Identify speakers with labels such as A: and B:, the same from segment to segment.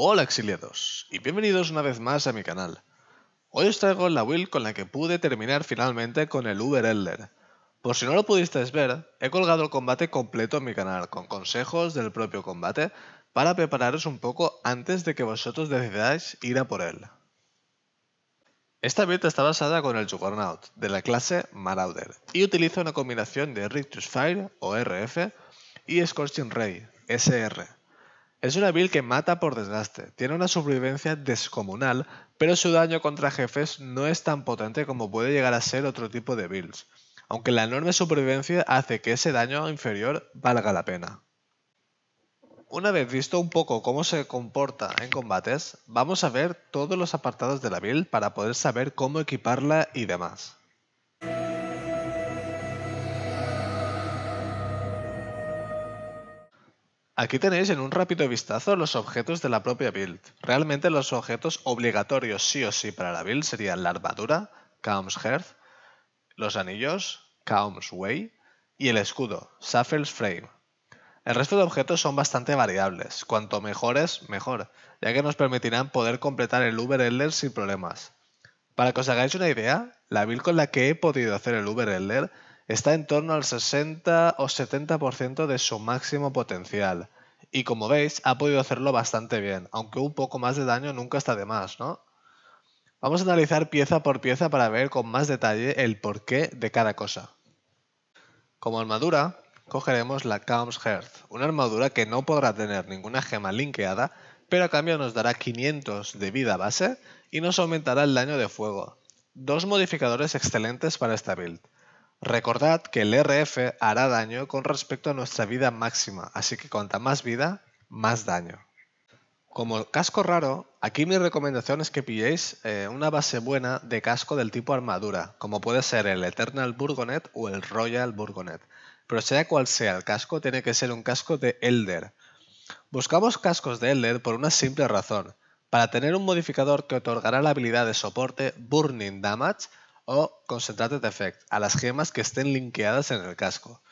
A: Hola exiliados, y bienvenidos una vez más a mi canal. Hoy os traigo la build con la que pude terminar finalmente con el Uber Elder. Por si no lo pudisteis ver, he colgado el combate completo en mi canal, con consejos del propio combate, para prepararos un poco antes de que vosotros decidáis ir a por él. Esta build está basada con el Juggernaut, de la clase Marauder, y utiliza una combinación de Rictus Fire, o RF, y Scorching Ray, SR, es una build que mata por desgaste, tiene una supervivencia descomunal, pero su daño contra jefes no es tan potente como puede llegar a ser otro tipo de builds, aunque la enorme supervivencia hace que ese daño inferior valga la pena. Una vez visto un poco cómo se comporta en combates, vamos a ver todos los apartados de la build para poder saber cómo equiparla y demás. Aquí tenéis en un rápido vistazo los objetos de la propia build. Realmente los objetos obligatorios sí o sí para la build serían la armadura, Kaum's Hearth, los anillos, Way, y el escudo, Frame. El resto de objetos son bastante variables, cuanto mejores, mejor, ya que nos permitirán poder completar el Uber Elder sin problemas. Para que os hagáis una idea, la build con la que he podido hacer el Uber Elder está en torno al 60 o 70% de su máximo potencial. Y como veis, ha podido hacerlo bastante bien, aunque un poco más de daño nunca está de más, ¿no? Vamos a analizar pieza por pieza para ver con más detalle el porqué de cada cosa. Como armadura, cogeremos la Calm's Hearth, una armadura que no podrá tener ninguna gema linkeada, pero a cambio nos dará 500 de vida base y nos aumentará el daño de fuego. Dos modificadores excelentes para esta build. Recordad que el RF hará daño con respecto a nuestra vida máxima, así que cuanta más vida, más daño. Como casco raro, aquí mi recomendación es que pilléis eh, una base buena de casco del tipo armadura, como puede ser el Eternal Burgonet o el Royal Burgonet. Pero sea cual sea el casco, tiene que ser un casco de Elder. Buscamos cascos de Elder por una simple razón, para tener un modificador que otorgará la habilidad de soporte Burning Damage o Concentrated Effect a las gemas que estén linkeadas en el casco.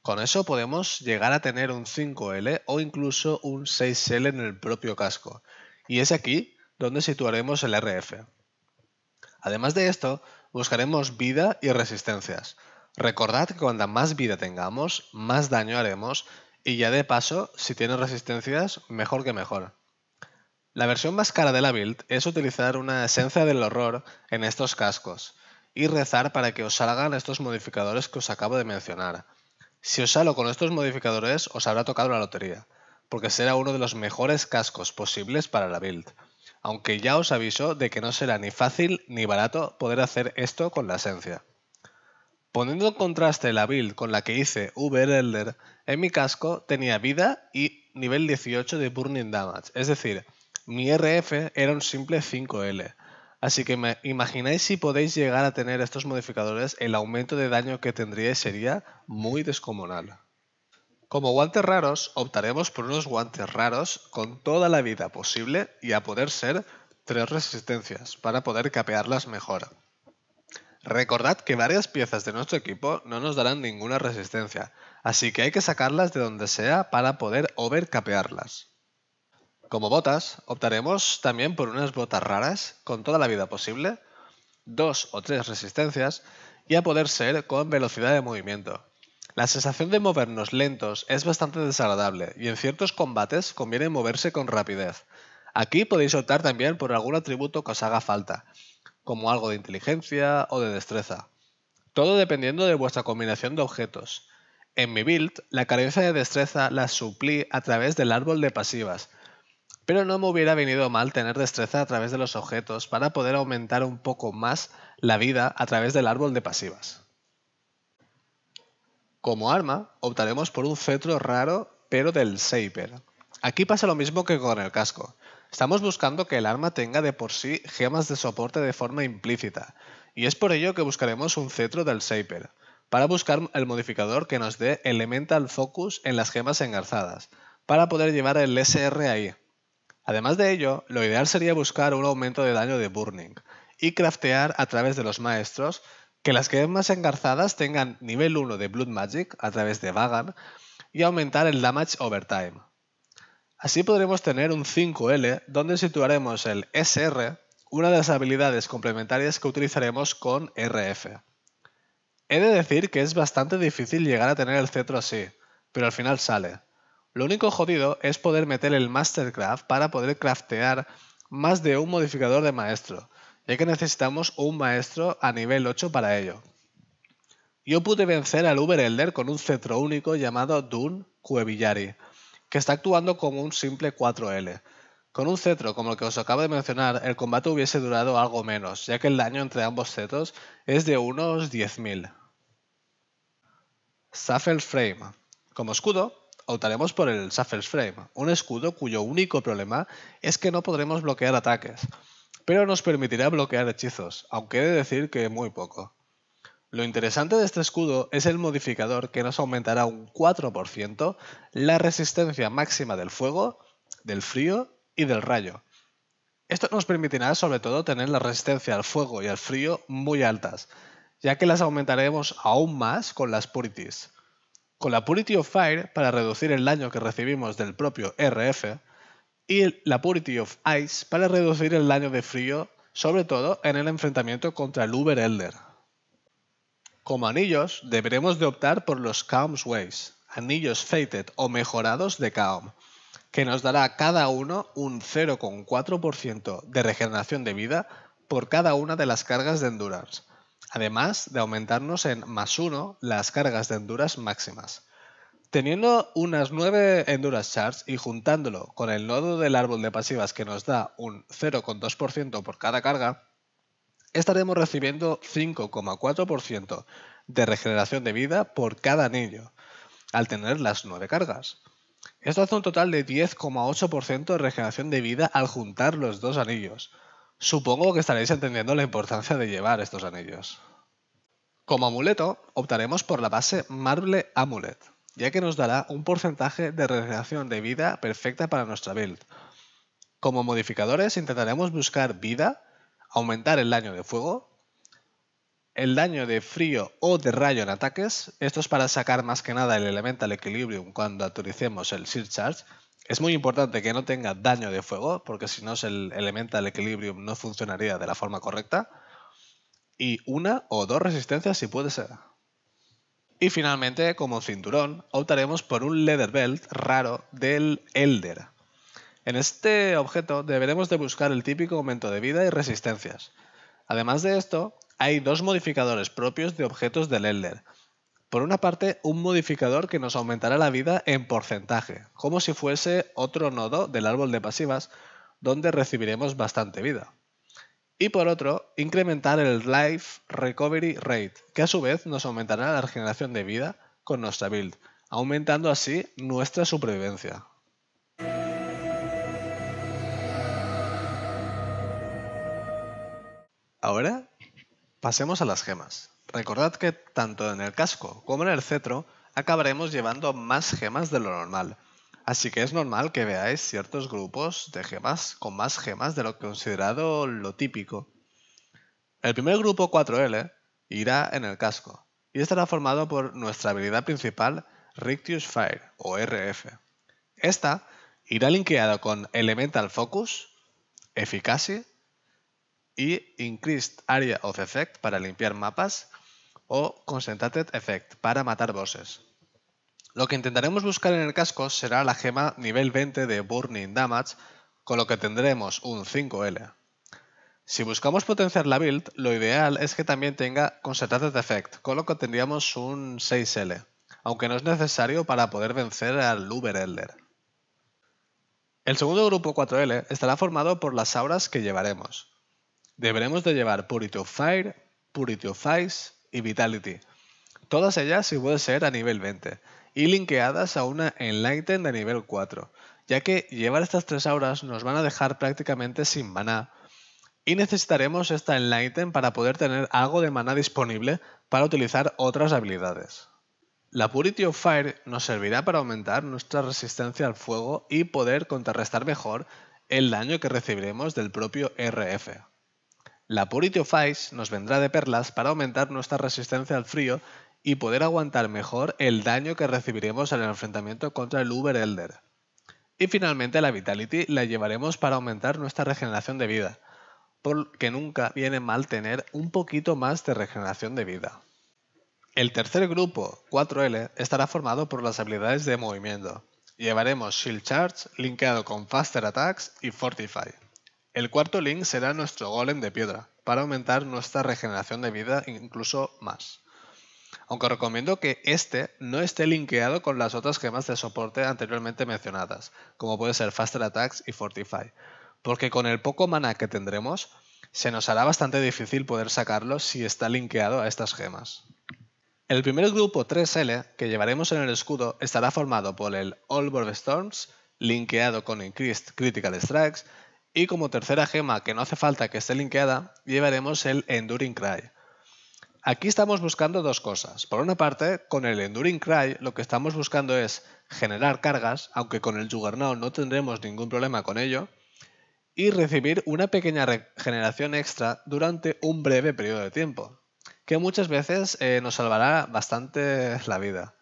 A: Con eso podemos llegar a tener un 5L o incluso un 6L en el propio casco, y es aquí donde situaremos el RF. Además de esto, buscaremos vida y resistencias. Recordad que cuanta más vida tengamos, más daño haremos, y ya de paso, si tiene resistencias, mejor que mejor. La versión más cara de la build es utilizar una esencia del horror en estos cascos, y rezar para que os salgan estos modificadores que os acabo de mencionar. Si os salo con estos modificadores os habrá tocado la lotería, porque será uno de los mejores cascos posibles para la build, aunque ya os aviso de que no será ni fácil ni barato poder hacer esto con la esencia. Poniendo en contraste la build con la que hice Uber Elder, en mi casco tenía vida y nivel 18 de Burning Damage, es decir, mi RF era un simple 5L, Así que me, imagináis si podéis llegar a tener estos modificadores, el aumento de daño que tendríais sería muy descomunal. Como guantes raros, optaremos por unos guantes raros con toda la vida posible y a poder ser tres resistencias para poder capearlas mejor. Recordad que varias piezas de nuestro equipo no nos darán ninguna resistencia, así que hay que sacarlas de donde sea para poder overcapearlas. Como botas, optaremos también por unas botas raras con toda la vida posible, dos o tres resistencias y a poder ser con velocidad de movimiento. La sensación de movernos lentos es bastante desagradable y en ciertos combates conviene moverse con rapidez. Aquí podéis optar también por algún atributo que os haga falta, como algo de inteligencia o de destreza. Todo dependiendo de vuestra combinación de objetos. En mi build, la carencia de destreza la suplí a través del árbol de pasivas, pero no me hubiera venido mal tener destreza a través de los objetos para poder aumentar un poco más la vida a través del árbol de pasivas. Como arma, optaremos por un cetro raro, pero del Seiper. Aquí pasa lo mismo que con el casco. Estamos buscando que el arma tenga de por sí gemas de soporte de forma implícita, y es por ello que buscaremos un cetro del Seiper para buscar el modificador que nos dé Elemental Focus en las gemas engarzadas, para poder llevar el SR ahí, Además de ello, lo ideal sería buscar un aumento de daño de burning y craftear a través de los maestros que las que más engarzadas tengan nivel 1 de Blood Magic a través de Vagan y aumentar el damage over time. Así podremos tener un 5L donde situaremos el SR, una de las habilidades complementarias que utilizaremos con RF. He de decir que es bastante difícil llegar a tener el cetro así, pero al final sale. Lo único jodido es poder meter el Mastercraft para poder craftear más de un modificador de maestro, ya que necesitamos un maestro a nivel 8 para ello. Yo pude vencer al Uber Elder con un cetro único llamado Dun Cuevillari, que está actuando como un simple 4L. Con un cetro como el que os acabo de mencionar, el combate hubiese durado algo menos, ya que el daño entre ambos cetros es de unos 10.000. Shuffle Frame. Como escudo, optaremos por el Suffer's Frame, un escudo cuyo único problema es que no podremos bloquear ataques, pero nos permitirá bloquear hechizos, aunque he de decir que muy poco. Lo interesante de este escudo es el modificador que nos aumentará un 4% la resistencia máxima del fuego, del frío y del rayo. Esto nos permitirá sobre todo tener la resistencia al fuego y al frío muy altas, ya que las aumentaremos aún más con las purities con la Purity of Fire para reducir el daño que recibimos del propio RF y la Purity of Ice para reducir el daño de frío, sobre todo en el enfrentamiento contra el Uber Elder. Como anillos, deberemos de optar por los Calm's Ways, anillos Fated o mejorados de Calm, que nos dará a cada uno un 0,4% de regeneración de vida por cada una de las cargas de Endurance, además de aumentarnos en más uno las cargas de Enduras máximas. Teniendo unas 9 enduras Charts y juntándolo con el nodo del árbol de pasivas que nos da un 0,2% por cada carga, estaremos recibiendo 5,4% de regeneración de vida por cada anillo, al tener las 9 cargas. Esto hace un total de 10,8% de regeneración de vida al juntar los dos anillos, Supongo que estaréis entendiendo la importancia de llevar estos anillos. Como amuleto, optaremos por la base Marble Amulet, ya que nos dará un porcentaje de regeneración de vida perfecta para nuestra build. Como modificadores intentaremos buscar vida, aumentar el daño de fuego, el daño de frío o de rayo en ataques, esto es para sacar más que nada el Elemental equilibrio cuando actualicemos el Shield Charge, es muy importante que no tenga daño de fuego, porque si no, el Elemental Equilibrium no funcionaría de la forma correcta. Y una o dos resistencias si puede ser. Y finalmente, como cinturón, optaremos por un Leather Belt raro del Elder. En este objeto deberemos de buscar el típico aumento de vida y resistencias. Además de esto, hay dos modificadores propios de objetos del Elder, por una parte, un modificador que nos aumentará la vida en porcentaje, como si fuese otro nodo del árbol de pasivas, donde recibiremos bastante vida. Y por otro, incrementar el Life Recovery Rate, que a su vez nos aumentará la regeneración de vida con nuestra build, aumentando así nuestra supervivencia. Ahora, pasemos a las gemas. Recordad que tanto en el casco como en el cetro acabaremos llevando más gemas de lo normal, así que es normal que veáis ciertos grupos de gemas con más gemas de lo considerado lo típico. El primer grupo 4L irá en el casco y estará formado por nuestra habilidad principal Rictius Fire o RF. Esta irá linkeada con Elemental Focus, Efficacy y Increased Area of Effect para limpiar mapas o Concentrated Effect para matar bosses. Lo que intentaremos buscar en el casco será la gema nivel 20 de Burning Damage, con lo que tendremos un 5L. Si buscamos potenciar la build, lo ideal es que también tenga Concentrated Effect, con lo que tendríamos un 6L, aunque no es necesario para poder vencer al Uber Elder. El segundo grupo 4L estará formado por las auras que llevaremos. Deberemos de llevar Purity of Fire, Purity of Ice, y Vitality. Todas ellas si puede ser a nivel 20 y linkeadas a una Enlighten de nivel 4, ya que llevar estas tres auras nos van a dejar prácticamente sin maná y necesitaremos esta Enlighten para poder tener algo de maná disponible para utilizar otras habilidades. La Purity of Fire nos servirá para aumentar nuestra resistencia al fuego y poder contrarrestar mejor el daño que recibiremos del propio RF. La Purity of Ice nos vendrá de perlas para aumentar nuestra resistencia al frío y poder aguantar mejor el daño que recibiremos en el enfrentamiento contra el Uber Elder. Y finalmente la Vitality la llevaremos para aumentar nuestra regeneración de vida, porque nunca viene mal tener un poquito más de regeneración de vida. El tercer grupo, 4L, estará formado por las habilidades de movimiento. Llevaremos Shield Charge linkeado con Faster Attacks y Fortify. El cuarto link será nuestro golem de piedra, para aumentar nuestra regeneración de vida incluso más. Aunque recomiendo que este no esté linkeado con las otras gemas de soporte anteriormente mencionadas, como puede ser Faster Attacks y Fortify, porque con el poco mana que tendremos, se nos hará bastante difícil poder sacarlo si está linkeado a estas gemas. El primer grupo 3L que llevaremos en el escudo estará formado por el All Storms, linkeado con Increased Critical Strikes, y como tercera gema, que no hace falta que esté linkeada, llevaremos el Enduring Cry. Aquí estamos buscando dos cosas. Por una parte, con el Enduring Cry lo que estamos buscando es generar cargas, aunque con el Juggernaut no tendremos ningún problema con ello, y recibir una pequeña regeneración extra durante un breve periodo de tiempo, que muchas veces eh, nos salvará bastante la vida.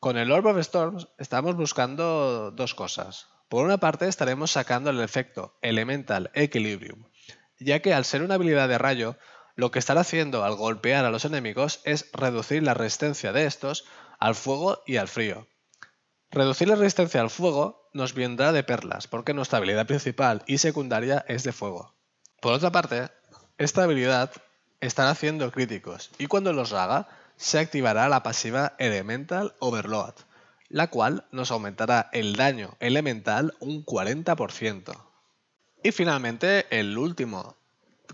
A: Con el Orb of Storms estamos buscando dos cosas. Por una parte estaremos sacando el efecto Elemental Equilibrium, ya que al ser una habilidad de rayo, lo que estará haciendo al golpear a los enemigos es reducir la resistencia de estos al fuego y al frío. Reducir la resistencia al fuego nos vendrá de perlas, porque nuestra habilidad principal y secundaria es de fuego. Por otra parte, esta habilidad estará haciendo críticos, y cuando los haga, se activará la pasiva Elemental Overload, la cual nos aumentará el daño elemental un 40%. Y finalmente, el último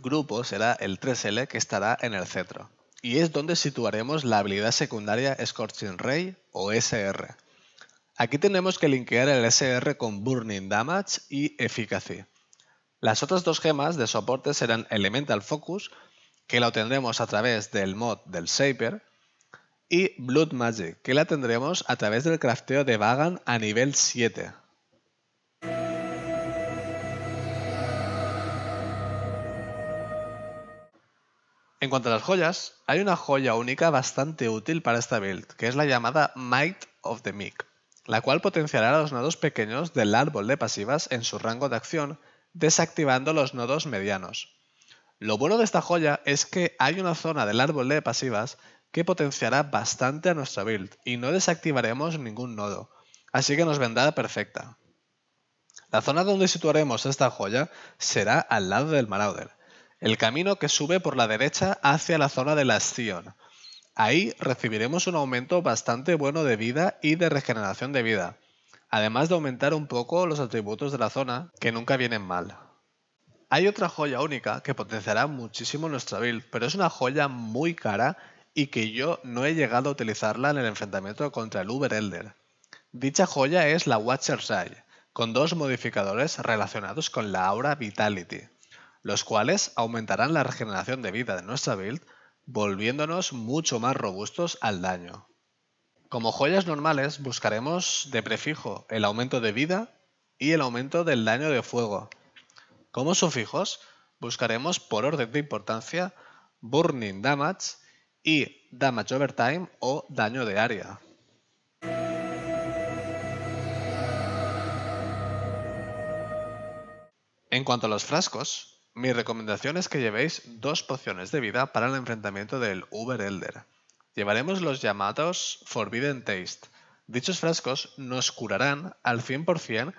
A: grupo será el 3L que estará en el cetro, y es donde situaremos la habilidad secundaria Scorching Ray o SR. Aquí tenemos que linkear el SR con Burning Damage y Efficacy. Las otras dos gemas de soporte serán Elemental Focus, que la obtendremos a través del mod del Saper y Blood Magic, que la tendremos a través del crafteo de Vagan a nivel 7. En cuanto a las joyas, hay una joya única bastante útil para esta build, que es la llamada Might of the Meek, la cual potenciará los nodos pequeños del árbol de pasivas en su rango de acción, desactivando los nodos medianos. Lo bueno de esta joya es que hay una zona del árbol de pasivas que potenciará bastante a nuestra build y no desactivaremos ningún nodo, así que nos vendrá perfecta. La zona donde situaremos esta joya será al lado del Marauder, el camino que sube por la derecha hacia la zona de la Scion. Ahí recibiremos un aumento bastante bueno de vida y de regeneración de vida, además de aumentar un poco los atributos de la zona, que nunca vienen mal. Hay otra joya única que potenciará muchísimo nuestra build, pero es una joya muy cara y que yo no he llegado a utilizarla en el enfrentamiento contra el Uber Elder. Dicha joya es la Watcher's Eye, con dos modificadores relacionados con la aura Vitality, los cuales aumentarán la regeneración de vida de nuestra build, volviéndonos mucho más robustos al daño. Como joyas normales buscaremos de prefijo el aumento de vida y el aumento del daño de fuego. Como sufijos buscaremos por orden de importancia Burning Damage y Damage Time o Daño de Área. En cuanto a los frascos, mi recomendación es que llevéis dos pociones de vida para el enfrentamiento del Uber Elder. Llevaremos los llamados Forbidden Taste. Dichos frascos nos curarán al 100%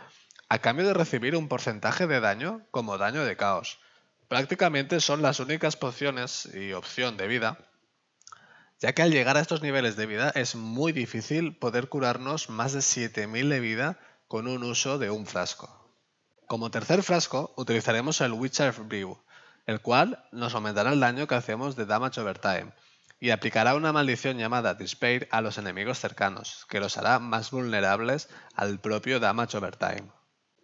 A: a cambio de recibir un porcentaje de daño como daño de caos. Prácticamente son las únicas pociones y opción de vida ya que al llegar a estos niveles de vida es muy difícil poder curarnos más de 7000 de vida con un uso de un frasco. Como tercer frasco utilizaremos el Witcher Brew, el cual nos aumentará el daño que hacemos de damage over time y aplicará una maldición llamada Despair a los enemigos cercanos, que los hará más vulnerables al propio damage over time.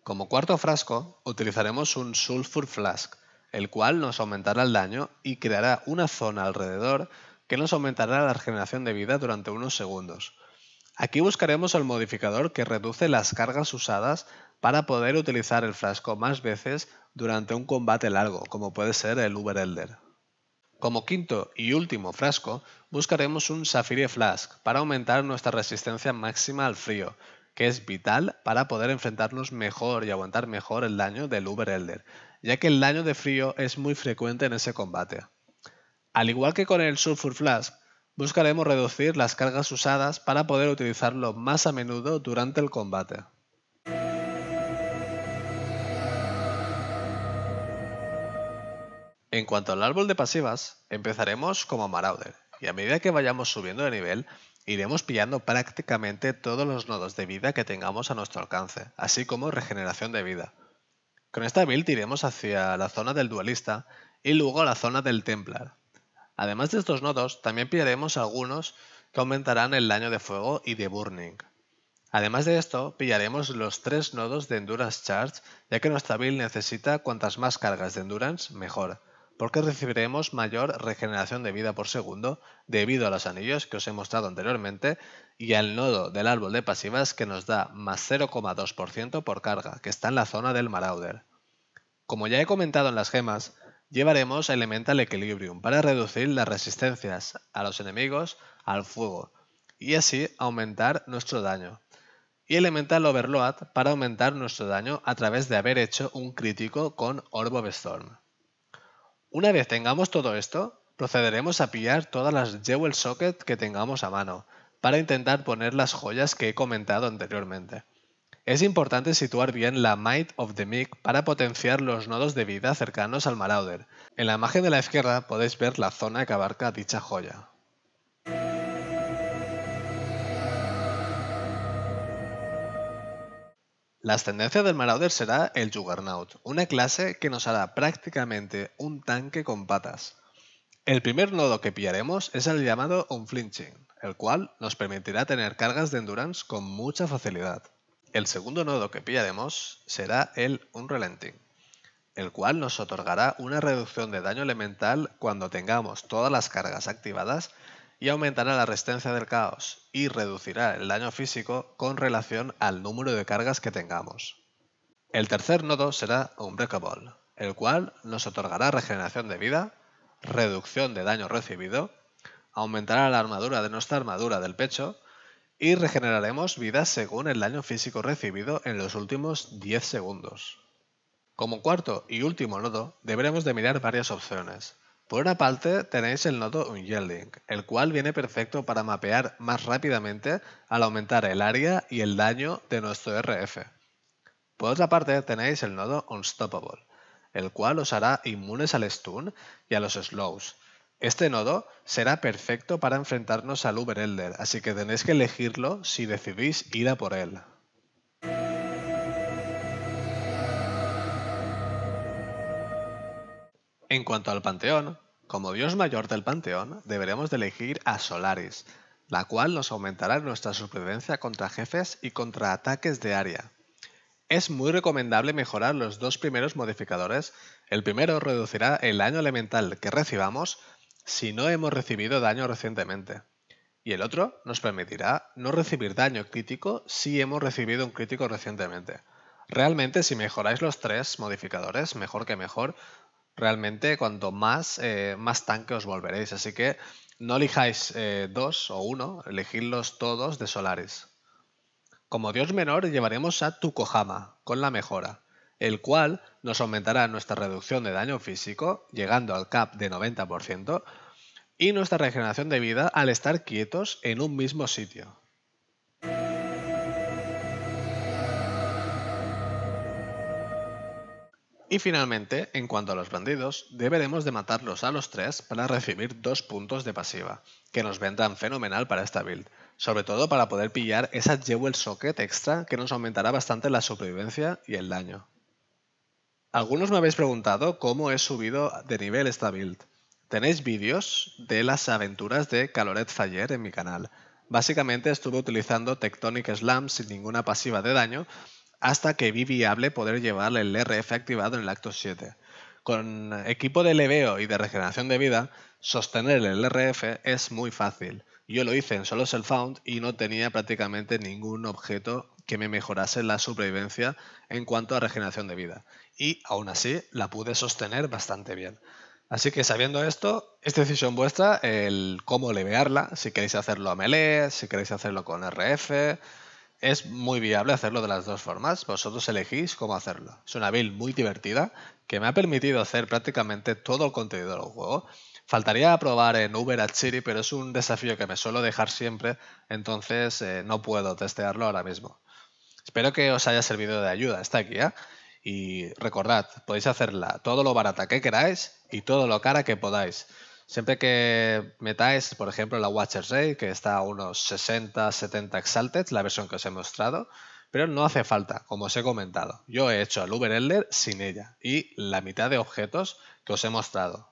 A: Como cuarto frasco utilizaremos un Sulfur Flask, el cual nos aumentará el daño y creará una zona alrededor que nos aumentará la regeneración de vida durante unos segundos. Aquí buscaremos el modificador que reduce las cargas usadas para poder utilizar el frasco más veces durante un combate largo, como puede ser el Uber Elder. Como quinto y último frasco, buscaremos un Sapphire Flask para aumentar nuestra resistencia máxima al frío, que es vital para poder enfrentarnos mejor y aguantar mejor el daño del Uber Elder, ya que el daño de frío es muy frecuente en ese combate. Al igual que con el Sulfur Flask, buscaremos reducir las cargas usadas para poder utilizarlo más a menudo durante el combate. En cuanto al árbol de pasivas, empezaremos como Marauder, y a medida que vayamos subiendo de nivel, iremos pillando prácticamente todos los nodos de vida que tengamos a nuestro alcance, así como regeneración de vida. Con esta build iremos hacia la zona del dualista y luego la zona del templar, Además de estos nodos, también pillaremos algunos que aumentarán el daño de fuego y de burning. Además de esto, pillaremos los tres nodos de Endurance Charge, ya que nuestra build necesita cuantas más cargas de Endurance, mejor, porque recibiremos mayor regeneración de vida por segundo debido a los anillos que os he mostrado anteriormente y al nodo del árbol de pasivas que nos da más 0,2% por carga, que está en la zona del Marauder. Como ya he comentado en las gemas, llevaremos Elemental Equilibrium para reducir las resistencias a los enemigos al fuego y así aumentar nuestro daño. Y Elemental Overload para aumentar nuestro daño a través de haber hecho un crítico con Orb of Storm. Una vez tengamos todo esto, procederemos a pillar todas las Jewel Socket que tengamos a mano, para intentar poner las joyas que he comentado anteriormente. Es importante situar bien la Might of the Mic para potenciar los nodos de vida cercanos al Marauder. En la imagen de la izquierda podéis ver la zona que abarca dicha joya. La ascendencia del Marauder será el Juggernaut, una clase que nos hará prácticamente un tanque con patas. El primer nodo que pillaremos es el llamado Unflinching, el cual nos permitirá tener cargas de endurance con mucha facilidad. El segundo nodo que pillaremos será el Unrelenting, el cual nos otorgará una reducción de daño elemental cuando tengamos todas las cargas activadas y aumentará la resistencia del caos y reducirá el daño físico con relación al número de cargas que tengamos. El tercer nodo será Unbreakable, el cual nos otorgará regeneración de vida, reducción de daño recibido, aumentará la armadura de nuestra armadura del pecho y regeneraremos vida según el daño físico recibido en los últimos 10 segundos. Como cuarto y último nodo, deberemos de mirar varias opciones. Por una parte tenéis el nodo Unyielding, el cual viene perfecto para mapear más rápidamente al aumentar el área y el daño de nuestro RF. Por otra parte tenéis el nodo Unstoppable, el cual os hará inmunes al stun y a los slows, este nodo será perfecto para enfrentarnos al Uber Elder, así que tenéis que elegirlo si decidís ir a por él. En cuanto al Panteón, como dios mayor del Panteón, deberemos de elegir a Solaris, la cual nos aumentará nuestra supervivencia contra jefes y contra ataques de área. Es muy recomendable mejorar los dos primeros modificadores. El primero reducirá el daño elemental que recibamos, si no hemos recibido daño recientemente. Y el otro nos permitirá no recibir daño crítico si hemos recibido un crítico recientemente. Realmente si mejoráis los tres modificadores, mejor que mejor, realmente cuanto más, eh, más tanque os volveréis. Así que no elijáis eh, dos o uno, elegidlos todos de Solaris. Como dios menor llevaremos a Tukohama con la mejora el cual nos aumentará nuestra reducción de daño físico, llegando al cap de 90%, y nuestra regeneración de vida al estar quietos en un mismo sitio. Y finalmente, en cuanto a los bandidos, deberemos de matarlos a los tres para recibir dos puntos de pasiva, que nos vendrán fenomenal para esta build, sobre todo para poder pillar esa Jewel Socket extra que nos aumentará bastante la supervivencia y el daño. Algunos me habéis preguntado cómo he subido de nivel esta build. Tenéis vídeos de las aventuras de Caloret Fayer en mi canal. Básicamente estuve utilizando Tectonic Slam sin ninguna pasiva de daño hasta que vi viable poder llevar el RF activado en el acto 7. Con equipo de leveo y de regeneración de vida, sostener el RF es muy fácil. Yo lo hice en solo Self-Found y no tenía prácticamente ningún objeto que me mejorase la supervivencia en cuanto a regeneración de vida. Y aún así la pude sostener bastante bien. Así que sabiendo esto, es decisión vuestra el cómo levearla, si queréis hacerlo a melee, si queréis hacerlo con RF. Es muy viable hacerlo de las dos formas, vosotros elegís cómo hacerlo. Es una build muy divertida que me ha permitido hacer prácticamente todo el contenido del juego. Faltaría probar en Uber a pero es un desafío que me suelo dejar siempre, entonces eh, no puedo testearlo ahora mismo. Espero que os haya servido de ayuda esta guía y recordad, podéis hacerla todo lo barata que queráis y todo lo cara que podáis. Siempre que metáis, por ejemplo, la Watchers Ray, que está a unos 60-70 Exalted, la versión que os he mostrado, pero no hace falta, como os he comentado. Yo he hecho el Uber Elder sin ella y la mitad de objetos que os he mostrado.